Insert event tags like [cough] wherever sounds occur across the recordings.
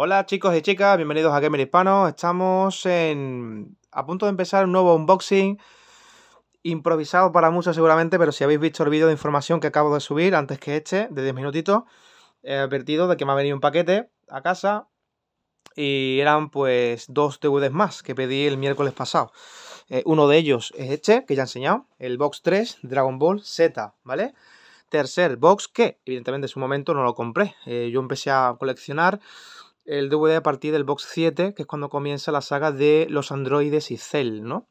Hola chicos y chicas, bienvenidos a Gamer Hispano. Estamos en... a punto de empezar un nuevo unboxing improvisado para muchos seguramente, pero si habéis visto el vídeo de información que acabo de subir antes que este, de 10 minutitos, he advertido de que me ha venido un paquete a casa y eran pues dos DVDs más que pedí el miércoles pasado. Eh, uno de ellos es este, que ya he enseñado, el Box 3 Dragon Ball Z, ¿vale? Tercer box que, evidentemente en su momento no lo compré. Eh, yo empecé a coleccionar el DVD a partir del box 7, que es cuando comienza la saga de los androides y Cell, ¿no?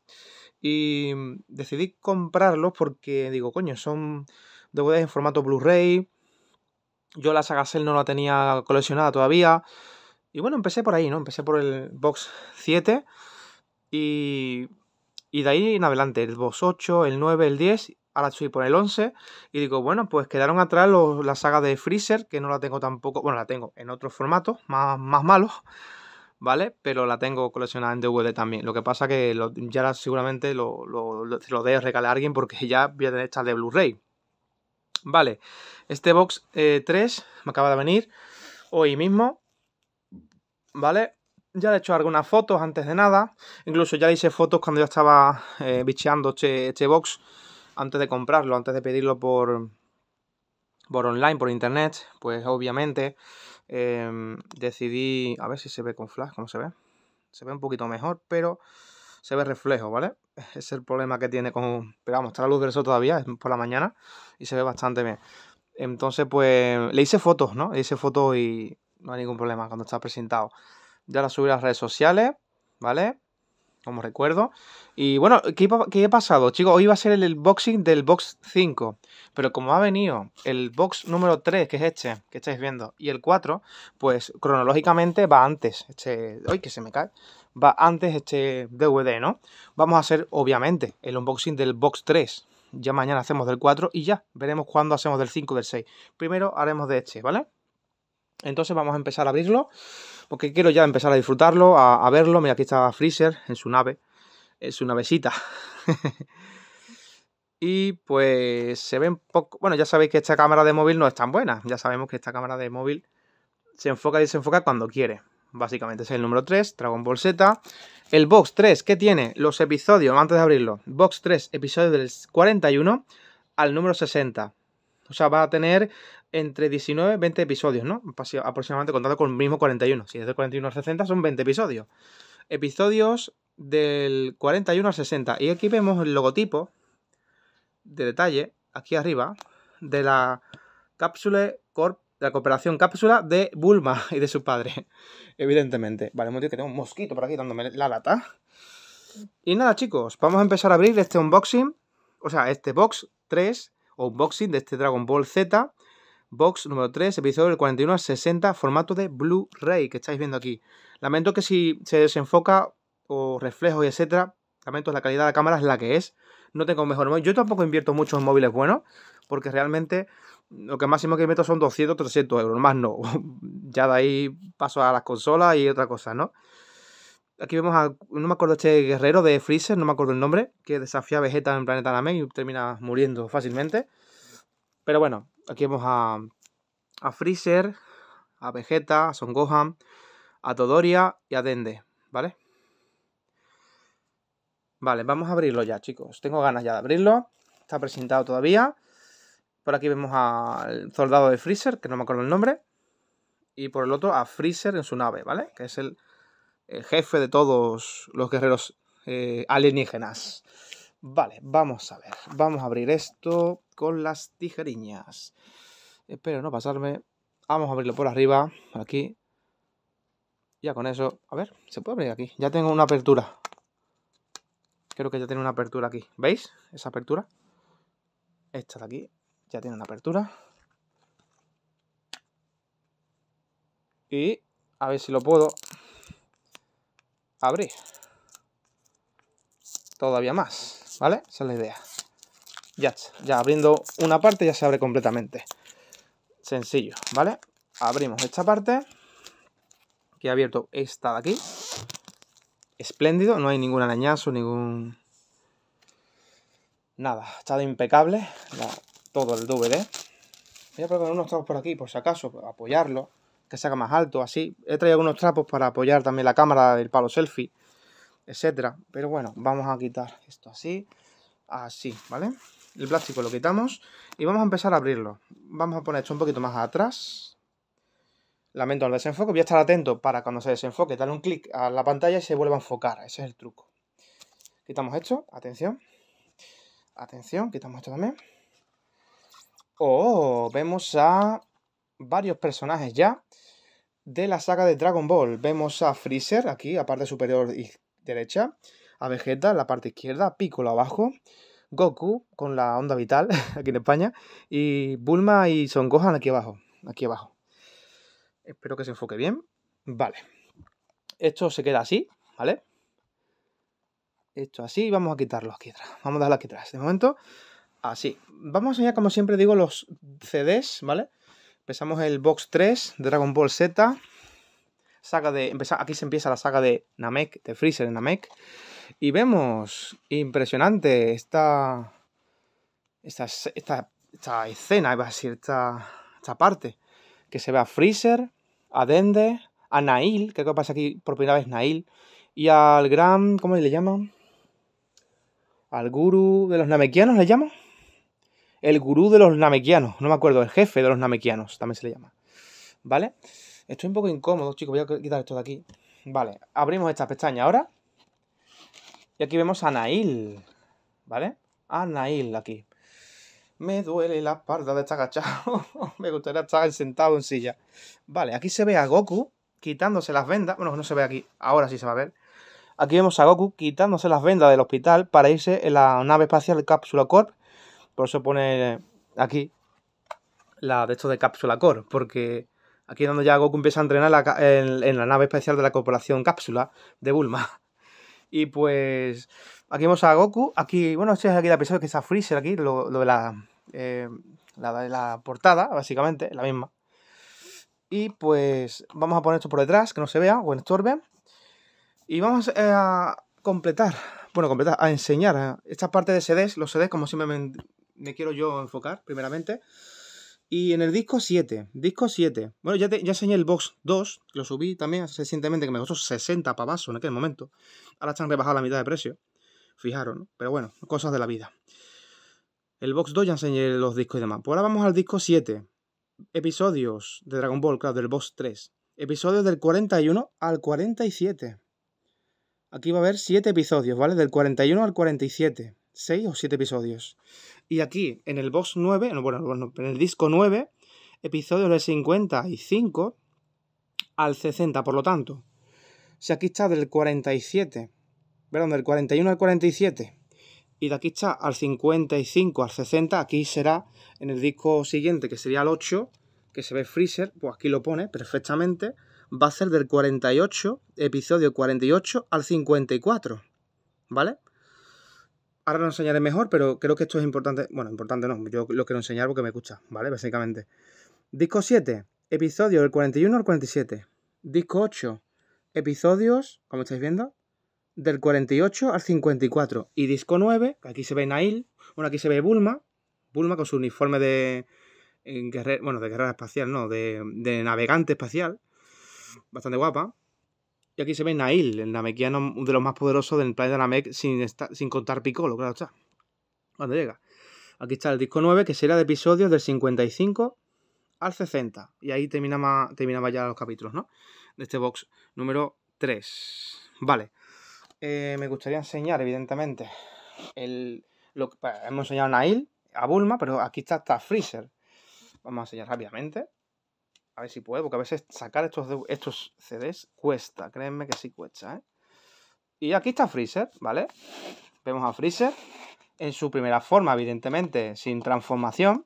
Y mm, decidí comprarlos porque digo, coño, son DVDs en formato Blu-ray. Yo la saga Cell no la tenía coleccionada todavía. Y bueno, empecé por ahí, ¿no? Empecé por el box 7 y, y de ahí en adelante, el box 8, el 9, el 10 ahora estoy por el 11 y digo, bueno, pues quedaron atrás los, la saga de Freezer, que no la tengo tampoco, bueno, la tengo en otros formatos más, más malos, ¿vale? Pero la tengo coleccionada en DVD también. Lo que pasa que ya seguramente lo, lo, lo, regalar a alguien porque [laughs] ya voy a tener estas de Blu-ray. Vale, este box 3 eh, me acaba de venir hoy mismo, ¿vale? Ya le he hecho algunas fotos antes de nada. Incluso ya hice fotos cuando yo estaba eh, bicheando este, este box antes de comprarlo, antes de pedirlo por, por online, por internet, pues obviamente em, decidí, a ver si se ve con flash, ¿cómo se ve? Se ve un poquito mejor, pero se ve reflejo, ¿vale? [laughs] Es el problema que tiene con... Pero vamos, está la luz del sol todavía, es por la mañana, y se ve bastante bien. Entonces, pues, le hice fotos, ¿no? Le hice fotos y no hay ningún problema cuando está presentado. Ya la subí a las redes sociales, ¿vale? como recuerdo. Y bueno, ¿qué, qué ha pasado? Chicos, hoy va a ser el, unboxing del box 5, pero como ha venido el box número 3, que es este, que estáis viendo, y el 4, pues cronológicamente va antes. Este, hoy que se me cae, va antes este DVD, ¿no? Vamos a hacer, obviamente, el unboxing del box 3. Ya mañana hacemos del 4 y ya veremos cuándo hacemos del 5 del 6. Primero haremos de este, ¿vale? Entonces vamos a empezar a abrirlo, porque quiero ya empezar a disfrutarlo, a, verlo. Mira, aquí está Freezer en su nave, en su navecita. [laughs] y pues se ve un poco... Bueno, ya sabéis que esta cámara de móvil no es tan buena. Ya sabemos que esta cámara de móvil se enfoca y desenfoca cuando quiere. Básicamente es el número 3, Dragon Ball Z. El Box 3, ¿qué tiene? Los episodios, antes de abrirlo. Box 3, episodio del 41 al número 60. O sea, va a tener entre 19 y 20 episodios, ¿no? Aproximadamente contando con el mismo 41. Si es del 41 al 60 son 20 episodios. Episodios del 41 al 60. Y aquí vemos el logotipo de detalle, aquí arriba, de la cápsula corp de la cooperación cápsula de Bulma [laughs] y de su padre. Evidentemente. Vale, hemos dicho que tengo un mosquito por aquí dándome la lata. Y nada, chicos, vamos a empezar a abrir este unboxing. O sea, este box 3 o unboxing de este Dragon Ball Z Box número 3, episodio del 41 60, formato de Blu-ray que estáis viendo aquí. Lamento que si se desenfoca o reflejo y etcétera, lamento la calidad de la cámara es la que es. No tengo mejor móvil. Yo tampoco invierto mucho en móviles buenos, porque realmente lo que máximo que invierto son 200, 300 euros, más no. [laughs] ya de ahí paso a las consolas y otra cosa, ¿no? Aquí vemos a, no me acuerdo este guerrero de Freezer, no me acuerdo el nombre, que desafía a Vegeta en Planeta Namek y termina muriendo fácilmente. Pero bueno, Aquí vemos a, Freezer, a Vegeta, a Son Gohan, a Todoria y a Dende, ¿vale? Vale, vamos a abrirlo ya, chicos. Tengo ganas ya de abrirlo. Está presentado todavía. Por aquí vemos al soldado de Freezer, que no me acuerdo el nombre. Y por el otro a Freezer en su nave, ¿vale? Que es el, jefe de todos los guerreros eh, alienígenas. Vale, vamos a ver. Vamos a abrir esto con las tijeriñas. Espero no pasarme. Vamos a abrirlo por arriba, por aquí. Ya con eso... A ver, ¿se puede abrir aquí? Ya tengo una apertura. Creo que ya tiene una apertura aquí. ¿Veis? Esa apertura. Esta de aquí ya tiene una apertura. Y a ver si lo puedo abrir todavía más, ¿vale? Esa es la idea. Ya ya abriendo una parte ya se abre completamente. Sencillo, ¿vale? Abrimos esta parte, que ha abierto esta de aquí. Espléndido, no hay ningún arañazo, ningún... Nada, estado impecable, todo el DVD. Voy a poner unos trapos por aquí, por si acaso, apoyarlo, que se haga más alto, así. He traído algunos trapos para apoyar también la cámara del palo selfie etcétera. Pero bueno, vamos a quitar esto así, así, ¿vale? El plástico lo quitamos y vamos a empezar a abrirlo. Vamos a poner esto un poquito más atrás. Lamento el desenfoque, voy a estar atento para cuando se desenfoque, darle un clic a la pantalla y se vuelva a enfocar. Ese es el truco. Quitamos esto, atención. Atención, quitamos esto también. Oh, vemos a varios personajes ya de la saga de Dragon Ball. Vemos a Freezer aquí, aparte superior superior derecha, a Vegeta en la parte izquierda, pico abajo, Goku con la onda vital [laughs] aquí en España y Bulma y Son Gohan aquí abajo, aquí abajo. Espero que se enfoque bien. Vale. Esto se queda así, ¿vale? Esto así vamos a quitarlo aquí atrás. Vamos a darlo aquí atrás. De momento, así. Vamos a enseñar, como siempre digo, los CDs, ¿vale? Empezamos el box 3 de Dragon Ball Z saga de. empezar aquí se empieza la saga de Namek, de Freezer en Namek. Y vemos impresionante esta. Esta, escena, iba a decir, esta, parte. Que se ve a Freezer, a Dende, a Nail, que pasa aquí por primera vez Nail, y al gran. ¿Cómo le llaman? Al gurú de los namekianos le llama. El gurú de los namekianos, no me acuerdo, el jefe de los namekianos también se le llama. ¿Vale? Estoy un poco incómodo, chicos. Voy a quitar esto de aquí. Vale, abrimos esta pestaña ahora. Y aquí vemos a Nail. ¿Vale? A Nail aquí. Me duele la espalda de estar agachado. [laughs] Me gustaría estar sentado en silla. Vale, aquí se ve a Goku quitándose las vendas. Bueno, no se ve aquí. Ahora sí se va a ver. Aquí vemos a Goku quitándose las vendas del hospital para irse en la nave espacial Cápsula Corp. Por eso pone aquí la de esto de Cápsula Corp. Porque Aquí es donde ya Goku empieza a entrenar en, la nave especial de la corporación Cápsula de Bulma. [laughs] Y pues aquí vamos a Goku. Aquí, bueno, este es aquí la episodio que está Freezer aquí, lo, de la, eh, la, portada, básicamente, la misma. Y pues vamos a poner esto por detrás, que no se vea o estorbe. Y vamos eh, a completar, bueno, completar, a enseñar eh, esta parte de CDs, los CDs como siempre me, me quiero yo enfocar primeramente. Y en el disco 7, disco 7. Bueno, ya, ya enseñé el box 2, lo subí también recientemente, que me costó 60 pavazos en aquel momento. Ahora están rebajados la mitad de precio. fijaron ¿no? Pero bueno, cosas de la vida. El box 2 ya enseñé los discos y demás. Pues ahora vamos al disco 7. Episodios de Dragon Ball, claro, del box 3. Episodios del 41 al 47. Aquí va a haber 7 episodios, ¿vale? Del 41 al 47. 6 o 7 episodios. Y aquí, en el box 9, bueno, en el disco 9, episodios del 55 al 60, por lo tanto. Si aquí está del 47, perdón, del 41 al 47, y de aquí está al 55 al 60, aquí será en el disco siguiente, que sería el 8, que se ve Freezer, pues aquí lo pone perfectamente, va a ser del 48, episodio 48 al 54, ¿vale? Ahora lo enseñaré mejor, pero creo que esto es importante. Bueno, importante no, yo lo quiero enseñar porque me escucha, ¿vale? Básicamente. Disco 7, episodio del 41 al 47. Disco 8, episodios, como estáis viendo, del 48 al 54. Y disco 9, aquí se ve Nail, bueno, aquí se ve Bulma, Bulma con su uniforme de. Guerrera, bueno, de guerrera espacial, no, de navegante espacial. Bastante guapa. Y aquí se ve Nail, el namekiano de los más poderosos del planeta Namek, sin, sin contar Piccolo, claro está. Cuando llega. Aquí está el disco 9, que será de episodios del 55 al 60. Y ahí terminaba, ya los capítulos, ¿no? De este box número 3. Vale. Eh, me gustaría enseñar, evidentemente, el, lo, hemos enseñado a Nail, a Bulma, pero aquí está hasta Freezer. Vamos a enseñar rápidamente. A ver si puedo, porque a veces sacar estos, estos CDs cuesta. Créanme que sí cuesta, ¿eh? Y aquí está Freezer, ¿vale? Vemos a Freezer en su primera forma, evidentemente, sin transformación.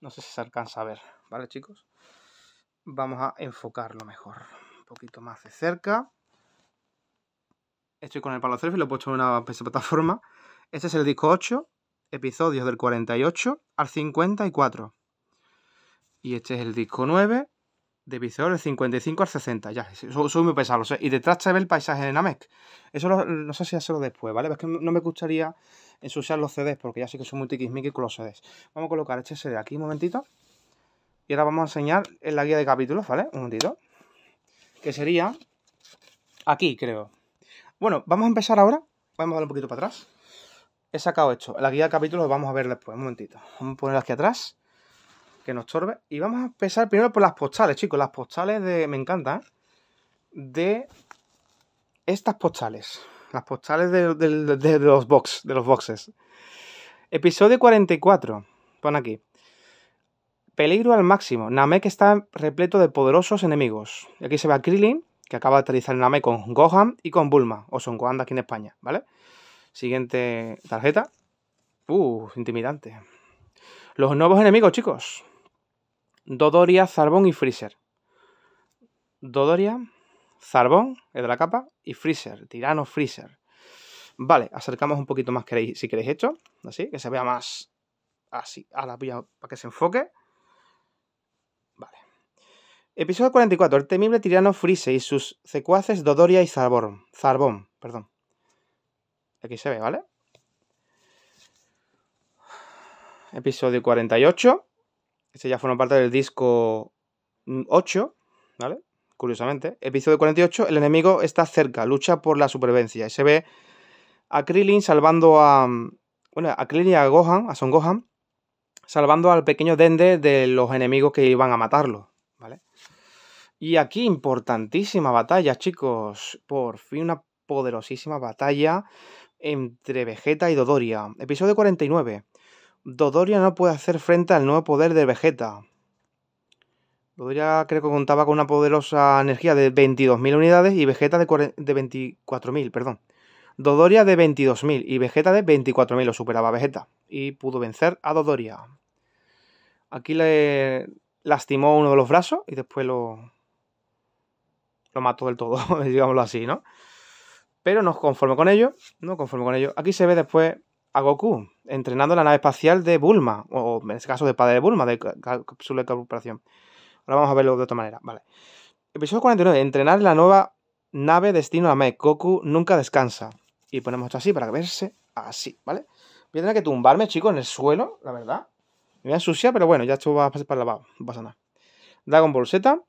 No sé si se alcanza a ver, ¿vale, chicos? Vamos a enfocarlo mejor. Un poquito más de cerca. Estoy con el palo selfie, lo he puesto en una plataforma. Este es el disco 8, episodios del 48 al 54. Y este es el disco 9 de visor de 55 al 60. Ya, es muy pesado. Y detrás se ve el paisaje de Namek. Eso no sé si hacerlo después, ¿vale? Es que no me gustaría ensuciar los CDs, porque ya sé que son muy tiquismiqui con los CDs. Vamos a colocar este CD aquí un momentito. Y ahora vamos a enseñar en la guía de capítulos, ¿vale? Un momentito. Que sería aquí, creo. Bueno, vamos a empezar ahora. Vamos a dar un poquito para atrás. He sacado esto. La guía de capítulos vamos a ver después. Un momentito. Vamos a ponerlo aquí atrás que nos torbe. Y vamos a empezar primero por las postales, chicos. Las postales de. Me encanta. De estas postales. Las postales de, los box, de los boxes. Episodio 44. Pon aquí. Peligro al máximo. Namek está repleto de poderosos enemigos. Y aquí se ve a Krillin, que acaba de aterrizar en Namek con Gohan y con Bulma. O son Gohan aquí en España, ¿vale? Siguiente tarjeta. Uh, intimidante. Los nuevos enemigos, chicos. Dodoria, Zarbón y Freezer. Dodoria, Zarbón, el de la capa, y Freezer, Tirano Freezer. Vale, acercamos un poquito más si queréis esto, así, que se vea más así, a la para que se enfoque. Vale. Episodio 44, el temible tirano Freezer y sus secuaces Dodoria y Zarbón. Zarbón, perdón. Aquí se ve, ¿vale? Episodio 48, este ya forma parte del disco 8, mm, ¿vale? Curiosamente. Episodio 48, el enemigo está cerca, lucha por la supervivencia. Y se ve a Krillin salvando a... Mm, bueno, a Krillin y a Gohan, a Son Gohan, salvando al pequeño Dende de los enemigos que iban a matarlo, ¿vale? Y aquí, importantísima batalla, chicos. Por fin una poderosísima batalla entre Vegeta y Dodoria. Episodio 49. Dodoria no puede hacer frente al nuevo poder de Vegeta. Dodoria creo que contaba con una poderosa energía de 22.000 unidades y Vegeta de, 24.000, perdón. Dodoria de 22.000 y Vegeta de 24.000 lo superaba Vegeta y pudo vencer a Dodoria. Aquí le lastimó uno de los brazos y después lo, lo mató del todo, [laughs] digámoslo así, ¿no? Pero no conforme con ello, no conforme con ello. Aquí se ve después a Goku entrenando la nave espacial de Bulma, o en este caso de padre de Bulma, de cápsula de corporación. Ahora vamos a verlo de otra manera, vale. Episodio 49, entrenar la nueva nave destino a Mech. Goku nunca descansa. Y ponemos esto así para verse así, ¿vale? Voy a tener que tumbarme, chicos, en el suelo, la verdad. Me voy a pero bueno, ya esto va a pasar para lavado, no pasa nada. Dragon Bolseta.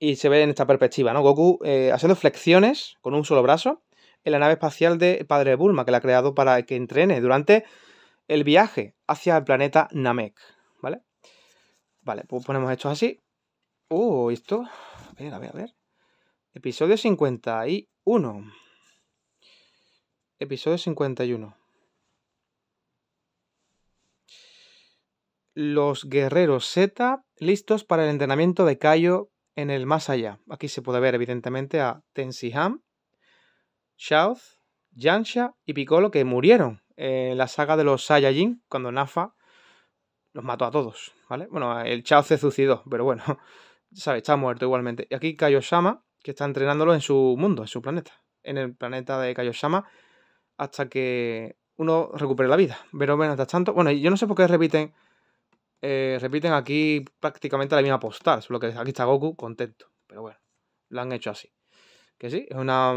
Y se ve en esta perspectiva, ¿no? Goku eh, haciendo flexiones con un solo brazo en la nave espacial de Padre Bulma, que la ha creado para que entrene durante el viaje hacia el planeta Namek, ¿vale? Vale, pues ponemos esto así. Uh, esto... A ver, a ver, a ver. Episodio 51. Episodio 51. Los guerreros Z listos para el entrenamiento de Kaio en el más allá. Aquí se puede ver, evidentemente, a Tenshinhan Shaoz, Yansha y Piccolo que murieron en la saga de los Saiyajin cuando Nafa los mató a todos, ¿vale? Bueno, el Chaos se suicidó, pero bueno, [laughs] ¿sabes? Está muerto igualmente. Y aquí Kaioshama, que está entrenándolo en su mundo, en su planeta, en el planeta de Kaioshama, hasta que uno recupere la vida. Pero bueno, hasta tanto. Bueno, yo no sé por qué repiten. Eh, repiten aquí prácticamente la misma postal, solo que aquí está Goku contento, pero bueno, lo han hecho así. Que sí, es una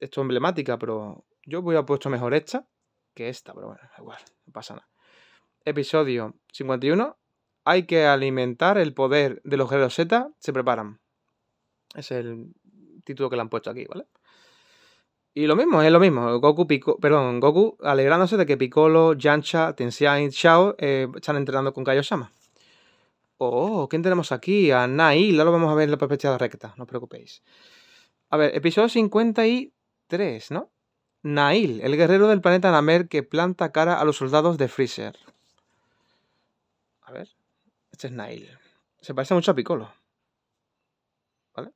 esto emblemática, pero yo voy a puesto mejor esta que esta, pero bueno, igual, no pasa nada. Episodio 51. Hay que alimentar el poder de los guerreros Z, se preparan. Es el título que le han puesto aquí, ¿vale? Y lo mismo, es lo mismo. Goku, Pico, perdón, Goku alegrándose de que Piccolo, Yancha, Tensian y Shao eh, están entrenando con Kaiosama. Oh, ¿quién tenemos aquí? A Nai, Ahora lo vamos a ver en la perspectiva recta, no os preocupéis. A ver, episodio 50 y 3, ¿no? Nail, el guerrero del planeta Namer que planta cara a los soldados de Freezer. A ver, este es Nail. Se parece mucho a Piccolo. ¿Vale?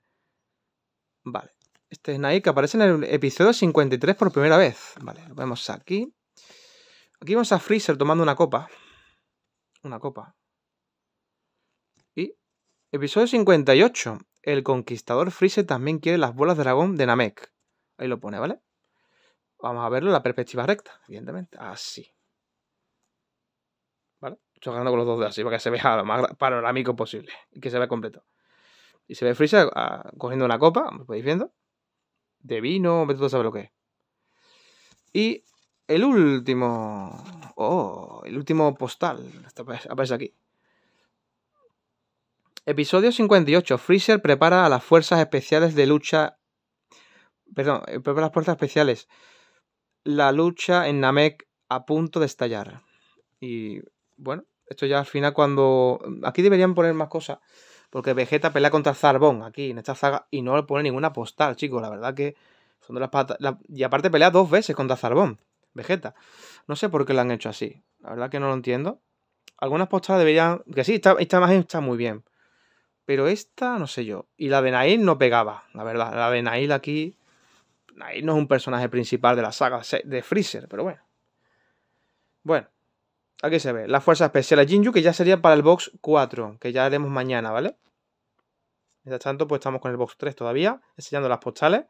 Vale. Este es Nail que aparece en el episodio 53 por primera vez. Vale, lo vemos aquí. Aquí vamos a Freezer tomando una copa. Una copa. Y episodio 58. El conquistador Freezer también quiere las bolas de dragón de Namek. Ahí lo pone, ¿vale? Vamos a verlo en la perspectiva recta, evidentemente. Así. ¿Vale? Estoy con los dos dedos así para que se vea lo más panorámico posible y que se vea completo. Y se ve Freezer ah, cogiendo una copa, como podéis viendo, de vino, me tú sabes lo que es. Y el último. Oh, el último postal. Aparece aquí. Episodio 58. Freezer prepara a las fuerzas especiales de lucha perdón, el eh, de las puertas especiales. La lucha en Namek a punto de estallar. Y bueno, esto ya al final cuando... Aquí deberían poner más cosas. Porque Vegeta pelea contra Zarbón aquí en esta saga y no le pone ninguna postal, chicos. La verdad que son de las patas... Y aparte pelea dos veces contra Zarbón. Vegeta. No sé por qué la han hecho así. La verdad que no lo entiendo. Algunas postales deberían... Que sí, esta, esta imagen está muy bien. Pero esta, no sé yo. Y la de Nail no pegaba, la verdad. La de Nail aquí no es un personaje principal de la saga de Freezer, pero bueno. Bueno, aquí se ve. La fuerza especial a Jinju, que ya sería para el box 4, que ya haremos mañana, ¿vale? Mientras tanto, pues estamos con el box 3 todavía, enseñando las postales.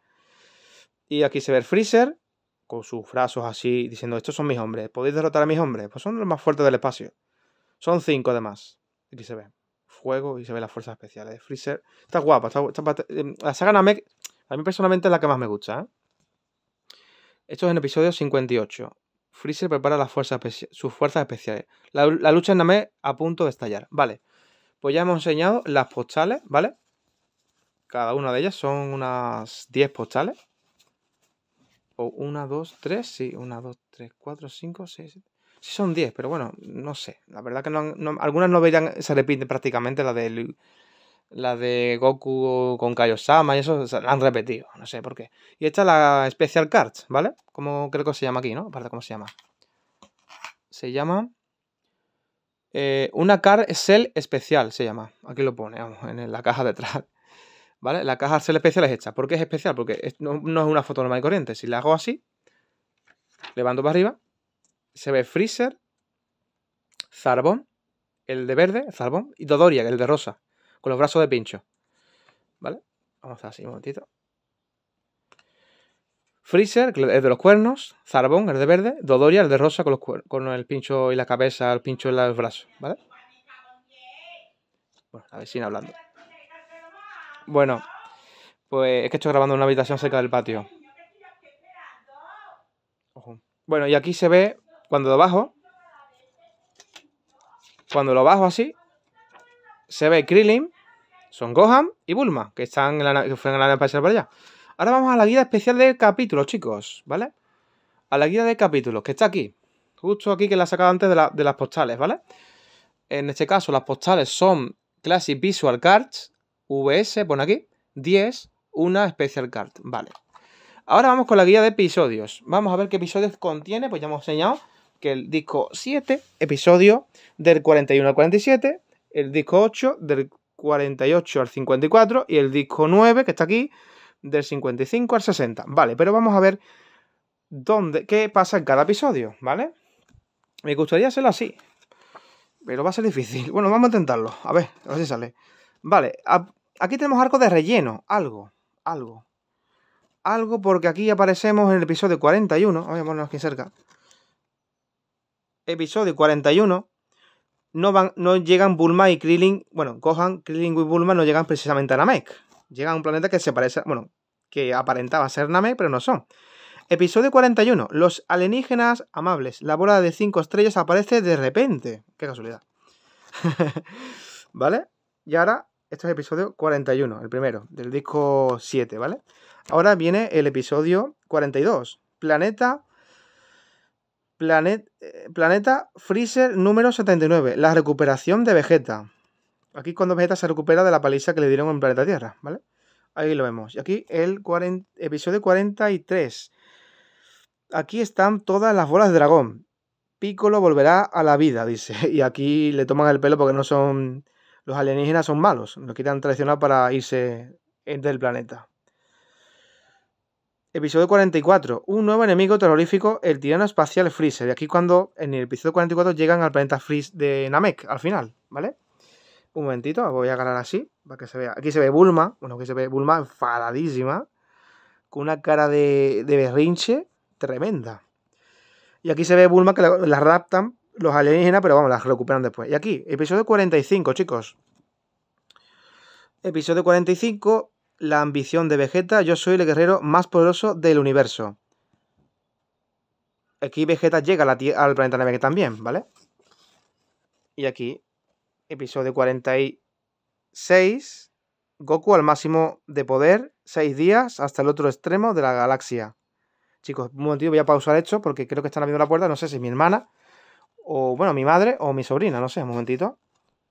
Y aquí se ve Freezer, con sus brazos así, diciendo, estos son mis hombres, podéis derrotar a mis hombres, pues son los más fuertes del espacio. Son 5 además, aquí se ve juego y se ve las fuerzas especiales Freezer. Está guapa, está, em, la saga Namek a mí personalmente es la que más me gusta. ¿eh? Esto es en episodio 58. Freezer prepara las fuerzas sus fuerzas especiales. La, lucha en Namek a punto de estallar. Vale, pues ya hemos enseñado las postales, ¿vale? Cada una de ellas son unas 10 postales. O una, dos, tres, sí, Una, dos, tres, cuatro, cinco, seis... Sí son 10, pero bueno, no sé. La verdad que algunas no veían se repite prácticamente, la de, la de Goku con Kaiosama y eso se han repetido, no sé por qué. Y esta es la Special Cards, ¿vale? Como creo que se llama aquí, ¿no? Aparte, ¿cómo se llama? Se llama... Eh, una card Cell especial se llama. Aquí lo pone, vamos, en la caja detrás. ¿Vale? La caja Cell especial es esta. ¿Por qué es especial? Porque no, no es una foto normal y corriente. Si la hago así, levanto para arriba, se ve Freezer, Zarbón, el de verde, Zarbón, y Dodoria, el de rosa, con los brazos de pincho. ¿Vale? Vamos a hacer así un momentito. Freezer, el de los cuernos, Zarbón, el de verde, Dodoria, el de rosa con, los el pincho y la cabeza, el pincho en los brazos, ¿vale? Bueno, a ver, sin hablando. Bueno, pues es que estoy grabando en una habitación cerca del patio. Bueno, y aquí se ve cuando lo bajo, cuando lo bajo así, se ve Krillin, Son Gohan y Bulma, que están en la, que fueron en la nave espacial para allá. Ahora vamos a la guía especial de capítulos, chicos, ¿vale? A la guía de capítulos, que está aquí. Justo aquí que la he sacado antes de, las postales, ¿vale? En este caso, las postales son Classic Visual Cards, VS, pone aquí, 10, una Special Card, vale. Ahora vamos con la guía de episodios. Vamos a ver qué episodios contiene, pues ya hemos enseñado que el disco 7, episodio del 41 al 47, el disco 8 del 48 al 54 y el disco 9 que está aquí del 55 al 60. Vale, pero vamos a ver dónde, qué pasa en cada episodio, ¿vale? Me gustaría hacerlo así, pero va a ser difícil. Bueno, vamos a intentarlo, a ver, a ver si sale. Vale, aquí tenemos arco de relleno, algo, algo. Algo porque aquí aparecemos en el episodio 41, vamos a ponernos aquí cerca episodio 41, no, van, no llegan Bulma y Krillin, bueno, cojan Krilling y Bulma no llegan precisamente a Namek. Llegan a un planeta que se parece, bueno, que aparentaba ser Namek, pero no son. Episodio 41. Los alienígenas amables. La bola de cinco estrellas aparece de repente. Qué casualidad. [laughs] ¿Vale? Y ahora, este es episodio 41, el primero, del disco 7, ¿vale? Ahora viene el episodio 42. Planeta eh, planeta Freezer número 79, la recuperación de Vegeta. Aquí cuando Vegeta se recupera de la paliza que le dieron en planeta Tierra, ¿vale? Ahí lo vemos. Y aquí el episodio 43. Aquí están todas las bolas de dragón. Piccolo volverá a la vida, dice. [laughs] Y aquí le toman el pelo porque no son... Los alienígenas son malos. Lo quitan traicionar para irse del planeta. Episodio 44. Un nuevo enemigo terrorífico, el tirano espacial Freezer. Y aquí cuando en el episodio 44 llegan al planeta Freeze de Namek, al final, ¿vale? Un momentito, voy a agarrar así, para que se vea. Aquí se ve Bulma, bueno, aquí se ve Bulma enfadadísima, con una cara de, de berrinche tremenda. Y aquí se ve Bulma que la, raptan los alienígenas, pero vamos, las recuperan después. Y aquí, episodio 45, chicos. Episodio 45, la ambición de Vegeta, yo soy el guerrero más poderoso del universo. Aquí Vegeta llega al planeta Namek también, ¿vale? Y aquí, episodio 46, Goku al máximo de poder, 6 días hasta el otro extremo de la galaxia. Chicos, un momentito, voy a pausar esto porque creo que están abriendo la puerta, no sé si es mi hermana, o bueno, mi madre, o mi sobrina, no sé, un momentito.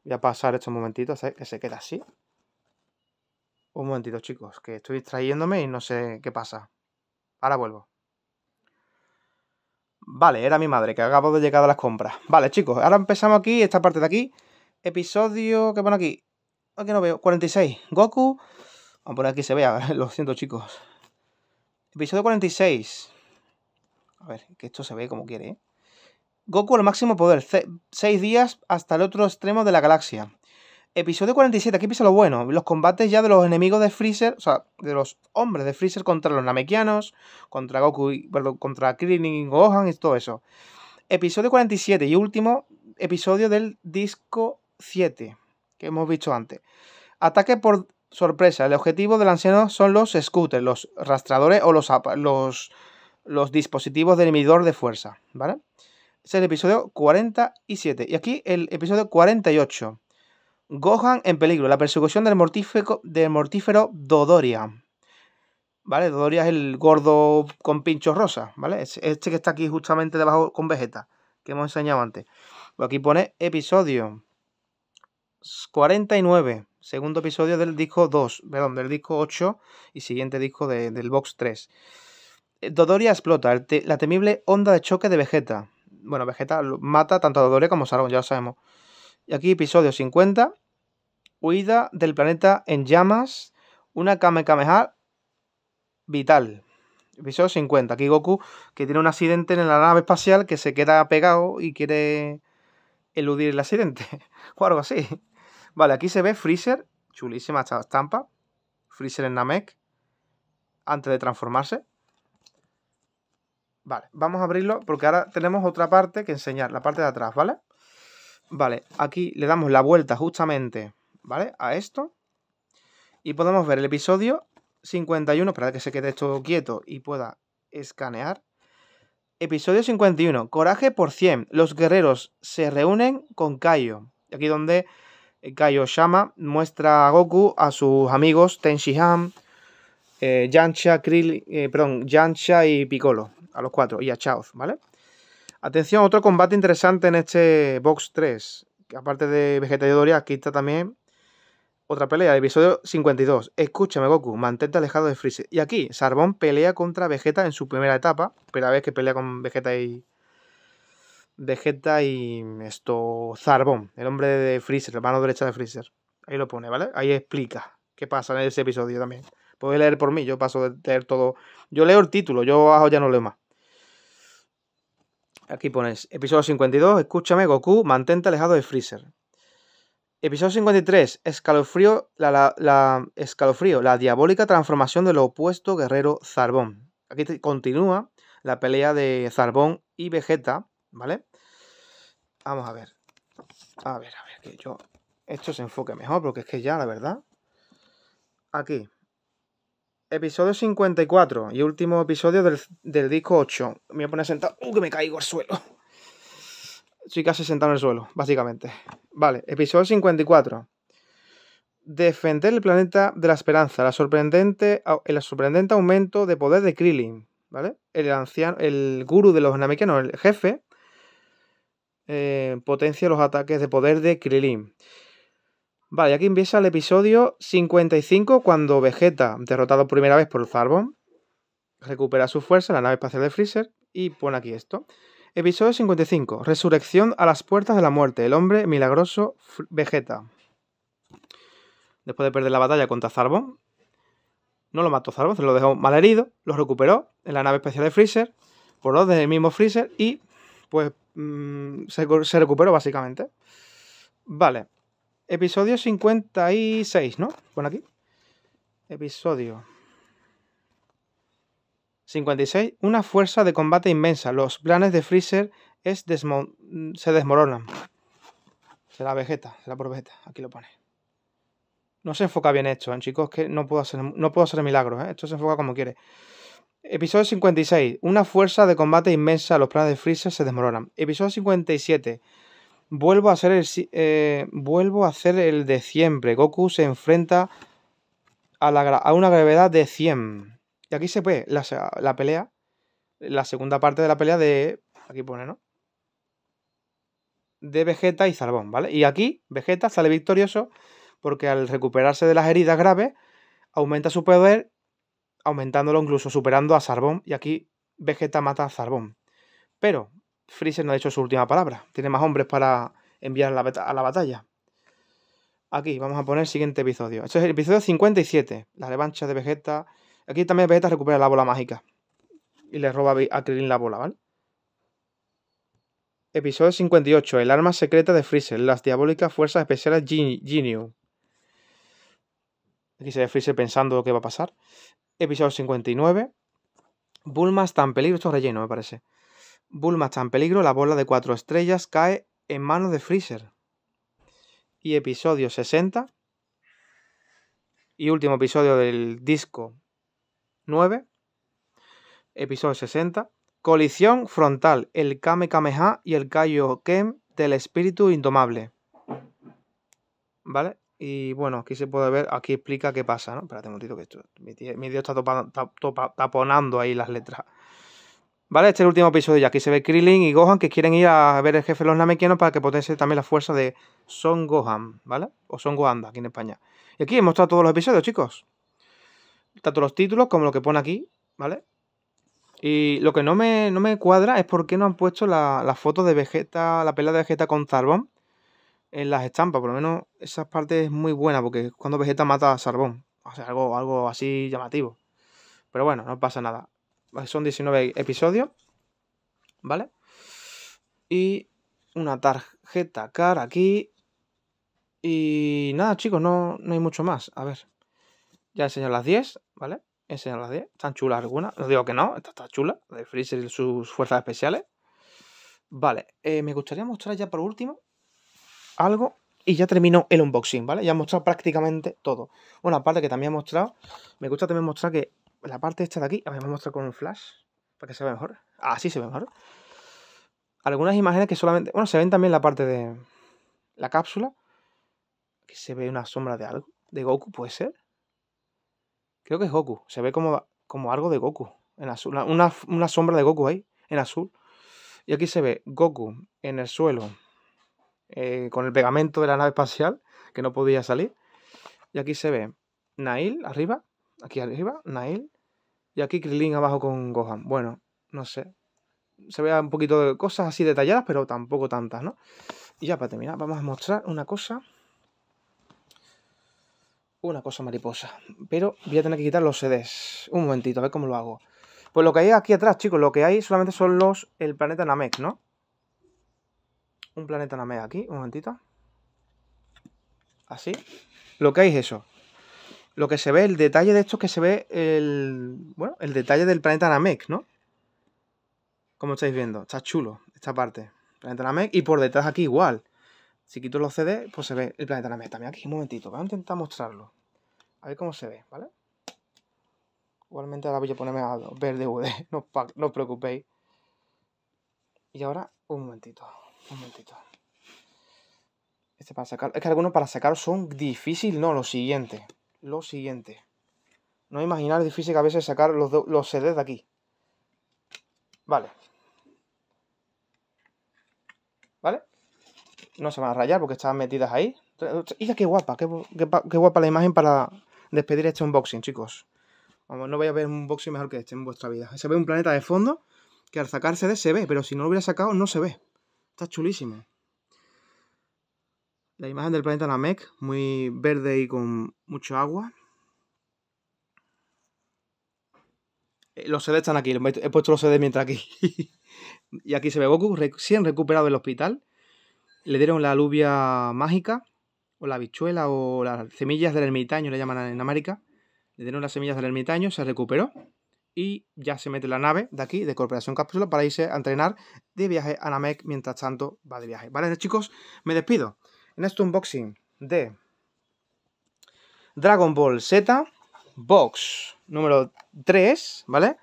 Voy a pasar esto un momentito, que se queda así. Un momentito, chicos, que estoy distrayéndome y no sé qué pasa. Ahora vuelvo. Vale, era mi madre, que acabo de llegar a las compras. Vale, chicos, ahora empezamos aquí, esta parte de aquí. Episodio, ¿qué pone aquí? Aquí no veo, 46. Goku. Vamos a poner aquí se vea, [laughs] lo siento, chicos. Episodio 46. A ver, que esto se ve como quiere, ¿eh? Goku al máximo poder. 6 días hasta el otro extremo de la galaxia. Episodio 47, aquí empieza lo bueno. Los combates ya de los enemigos de Freezer, o sea, de los hombres de Freezer contra los Namekianos, contra Goku, perdón, contra Krillin y Gohan y todo eso. Episodio 47 y último episodio del disco 7, que hemos visto antes. Ataque por sorpresa. El objetivo del anciano son los scooters, los rastradores o los, dispositivos de inhibidor de fuerza, ¿vale? Es el episodio 47. Y aquí el episodio 48. Gohan en peligro. La persecución del, mortífero, mortífero Dodoria. ¿Vale? Dodoria es el gordo con pinchos rosa, ¿vale? Este que está aquí justamente debajo con Vegeta, que hemos enseñado antes. Pues aquí pone episodio 49, segundo episodio del disco 2, perdón, del disco 8 y siguiente disco del box 3. Eh, Dodoria explota la temible onda de choque de Vegeta. Bueno, Vegeta mata tanto a Dodoria como a Sargon, ya lo sabemos. Y aquí episodio 50, huida del planeta en llamas, una Kamehameha vital. Episodio 50, aquí Goku que tiene un accidente en la nave espacial que se queda pegado y quiere eludir el accidente, [laughs] o algo así. Vale, aquí se ve Freezer, chulísima esta estampa, Freezer en Namek, antes de transformarse. Vale, vamos a abrirlo porque ahora tenemos otra parte que enseñar, la parte de atrás, ¿vale? Vale, aquí le damos la vuelta justamente, ¿vale? A esto. Y podemos ver el episodio 51, para que se quede todo quieto y pueda escanear. Episodio 51, Coraje por 100. Los guerreros se reúnen con Kaio. Aquí donde eh, Kaio Shama muestra a Goku a sus amigos Tenshihan, eh, Yansha, eh, perdón, y Piccolo, a los cuatro, y a Chaos, ¿vale? Atención, otro combate interesante en este box 3. aparte de Vegeta y Doria, aquí está también otra pelea, el episodio 52. Escúchame, Goku, mantente alejado de Freezer. Y aquí, Sarbón pelea contra Vegeta en su primera etapa. a vez que pelea con Vegeta y. Vegeta y. Esto. Sarbón, el hombre de Freezer, la mano derecha de Freezer. Ahí lo pone, ¿vale? Ahí explica qué pasa en ese episodio también. Puedes leer por mí, yo paso de leer todo. Yo leo el título, yo ya no leo más. Aquí pones episodio 52, escúchame Goku, mantente alejado de Freezer. Episodio 53, escalofrío, la, escalofrío, la diabólica transformación del opuesto guerrero Zarbón. Aquí continúa la pelea de Zarbón y Vegeta, ¿vale? Vamos a ver. A ver, a ver, que yo... Esto se enfoque mejor porque es que ya, la verdad... Aquí. Episodio 54 y último episodio del, disco 8. Me voy a poner sentado. ¡Uh, que me caigo al suelo! Estoy casi sentado en el suelo, básicamente. Vale, episodio 54. Defender el planeta de la esperanza. el sorprendente aumento de poder de Krillin. ¿Vale? El anciano, el guru de los namekianos, el jefe, eh, potencia los ataques de poder de Krillin. Vale, aquí empieza el episodio 55 cuando Vegeta, derrotado por primera vez por Zarbon, recupera su fuerza en la nave espacial de Freezer y pone aquí esto. Episodio 55. Resurrección a las puertas de la muerte. El hombre milagroso Vegeta. Después de perder la batalla contra Zarbon, no lo mató Zarbon, se lo dejó mal herido, lo recuperó en la nave espacial de Freezer, por orden del mismo Freezer y pues mm, se recuperó básicamente. Vale. Episodio 56, ¿no? Pon aquí. Episodio 56. Una fuerza de combate inmensa. Los planes de Freezer se desmoronan. se desmoronan. Será Vegeta, la por Aquí lo pone. No se enfoca bien esto, ¿eh? chicos, que no puedo hacer, no puedo hacer milagros. ¿eh? Esto se enfoca como quiere. Episodio 56. Una fuerza de combate inmensa. Los planes de Freezer se desmoronan. Episodio 57. Vuelvo a, hacer el, eh, vuelvo a hacer el de siempre. Goku se enfrenta a, una gravedad de 100. Y aquí se ve la, la pelea, la segunda parte de la pelea de... Aquí pone, ¿no? De Vegeta y Zarbón, ¿vale? Y aquí Vegeta sale victorioso porque al recuperarse de las heridas graves, aumenta su poder, aumentándolo incluso superando a Zarbón. Y aquí Vegeta mata a Zarbón. Pero Freezer no ha dicho su última palabra. Tiene más hombres para enviar a la, batalla. Aquí vamos a poner el siguiente episodio. Este es el episodio 57, la revancha de Vegeta. Aquí también Vegeta recupera la bola mágica. Y le roba a Krillin la bola, ¿vale? Episodio 58, el arma secreta de Freezer, las diabólicas fuerzas especiales Genio. Aquí se ve Freezer pensando qué va a pasar. Episodio 59, Bulma está en peligro, esto es relleno, me parece. Bulma está en peligro, la bola de cuatro estrellas cae en manos de Freezer. Y episodio 60. Y último episodio del disco 9. Episodio 60. Colisión frontal, el Kame Kameha y el Kaioken del espíritu indomable. ¿Vale? Y bueno, aquí se puede ver, aquí explica qué pasa, ¿no? Espérate un que esto, mi, tío, está taponando ahí las letras. ¿Vale? Este es el último episodio y aquí se ve Krillin y Gohan que quieren ir a ver el jefe de los Namekianos para que potencie también la fuerza de Son Gohan, ¿vale? O Son Gohanda, aquí en España. Y aquí he mostrado todos los episodios, chicos. Tanto los títulos como lo que pone aquí, ¿vale? Y lo que no me, no me cuadra es por qué no han puesto la, foto de Vegeta, la pelea de Vegeta con Zarbón en las estampas. Por lo menos esa parte es muy buena porque cuando Vegeta mata a Zarbón. O algo, algo así llamativo. Pero bueno, no pasa nada son 19 episodios, ¿vale? Y una tarjeta cara aquí. Y nada, chicos, no, no hay mucho más. A ver, ya enseño las 10, ¿vale? Enseño las 10. Están chulas algunas. No digo que no, esta está chula. De Freezer y sus fuerzas especiales. Vale, eh, me gustaría mostrar ya por último algo y ya terminó el unboxing, ¿vale? Ya he mostrado prácticamente todo. una parte que también he mostrado, me gusta también mostrar que la parte esta de aquí, a ver, voy a mostrar con un flash para que se vea mejor. ah sí se ve mejor. Algunas imágenes que solamente, bueno, se ven también la parte de la cápsula, que se ve una sombra de algo, de Goku, puede ser. Creo que es Goku, se ve como, como algo de Goku, en azul, una, sombra de Goku ahí, en azul. Y aquí se ve Goku en el suelo, eh, con el pegamento de la nave espacial, que no podía salir. Y aquí se ve Nail arriba, Aquí arriba, Nail. Y aquí Krilin abajo con Gohan. Bueno, no sé. Se vea un poquito de cosas así detalladas, pero tampoco tantas, ¿no? Y ya para terminar, vamos a mostrar una cosa. Una cosa mariposa. Pero voy a tener que quitar los CDs. Un momentito, a ver cómo lo hago. Pues lo que hay aquí atrás, chicos, lo que hay solamente son los... El planeta Namek, ¿no? Un planeta Namek aquí, un momentito. Así. Lo que hay es eso lo que se ve, el detalle de esto es que se ve el, bueno, el detalle del planeta Namek, ¿no? Como estáis viendo, está chulo esta parte. Planeta Namek y por detrás aquí igual. Si quito los CD, pues se ve el planeta Namek también aquí. Un momentito, voy a intentar mostrarlo. A ver cómo se ve, ¿vale? Igualmente ahora voy a ponerme a ver DVD, [laughs] no, no os preocupéis. Y ahora, un momentito, un momentito. Este para sacar, es que algunos para sacar son difíciles, no, lo siguiente lo siguiente. No imaginar difícil que a veces sacar los, los CDs de aquí. Vale. ¿Vale? No se van a rayar porque están metidas ahí. Hija qué guapa, qué, guapa la imagen para despedir este unboxing, chicos. Vamos, no voy a ver un unboxing mejor que este en vuestra vida. Se ve un planeta de fondo que al sacarse de se ve, pero si no lo hubiera sacado no se ve. Está chulísimo. La imagen del planeta Namek, muy verde y con mucho agua. Eh, los CDs están aquí, he puesto los CDs mientras aquí. [laughs] y aquí se ve Goku, recién recuperado del hospital. Le dieron la alubia mágica, o la bichuela, o las semillas del ermitaño, le llaman en América. Le dieron las semillas del ermitaño, se recuperó. Y ya se mete la nave de aquí, de Corporación Cápsula, para irse a entrenar de viaje a Namek mientras tanto va de viaje. Vale, chicos, me despido en unboxing de Dragon Ball Z Box número 3, ¿vale?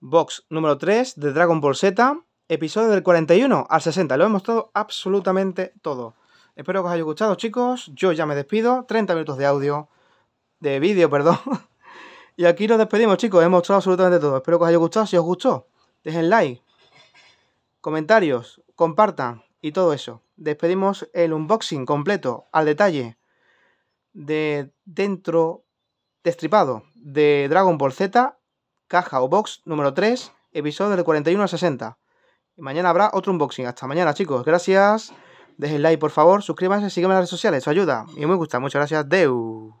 Box número 3 de Dragon Ball Z, episodio del 41 al 60. Lo he mostrado absolutamente todo. Espero que os haya gustado, chicos. Yo ya me despido. 30 minutos de audio, de vídeo, perdón. [laughs] y aquí nos despedimos, chicos. He mostrado absolutamente todo. Espero que os haya gustado. Si os gustó, dejen like, comentarios, compartan y todo eso despedimos el unboxing completo, al detalle, de dentro destripado de Dragon Ball Z, caja o box número 3, episodio del 41 a 60. Y mañana habrá otro unboxing. Hasta mañana, chicos. Gracias. Dejen like, por favor. Suscríbanse, sígueme en las redes sociales. Eso ayuda. Y me gusta. Muchas gracias. Deu.